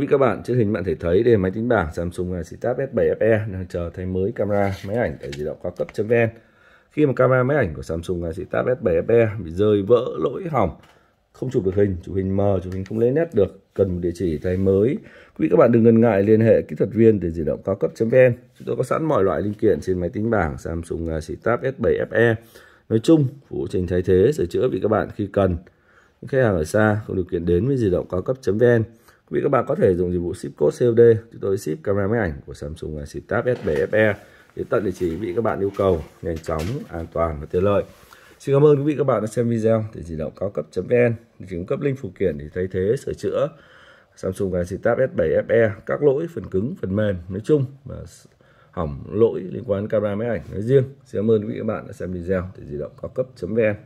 quý các bạn trên hình bạn thể thấy đây máy tính bảng Samsung Galaxy Tab S7 FE đang chờ thay mới camera máy ảnh tại di động cao cấp.vn khi mà camera máy ảnh của Samsung Galaxy Tab S7 FE bị rơi vỡ lỗi hỏng không chụp được hình chụp hình mờ chụp hình không lấy nét được cần một địa chỉ thay mới quý các bạn đừng ngần ngại liên hệ kỹ thuật viên từ di động cao cấp.vn chúng tôi có sẵn mọi loại linh kiện trên máy tính bảng Samsung Galaxy Tab S7 FE nói chung phụ vụ trình thay thế sửa chữa vì các bạn khi cần những khách hàng ở xa không điều kiện đến với di động cao cấp.vn quý vị các bạn có thể dùng dịch vụ ship code COD chúng tôi ship camera máy ảnh của Samsung Galaxy Tab S7 FE đến tận địa chỉ quý vị các bạn yêu cầu nhanh chóng an toàn và tiện lợi xin cảm ơn quý vị các bạn đã xem video thì di động cao cấp.vn chỉ cung cấp link phụ kiện để thay thế sửa chữa Samsung Galaxy Tab S7 FE các lỗi phần cứng phần mềm nói chung và hỏng lỗi liên quan đến camera máy ảnh nói riêng xin cảm ơn quý vị các bạn đã xem video thì di động cao cấp.vn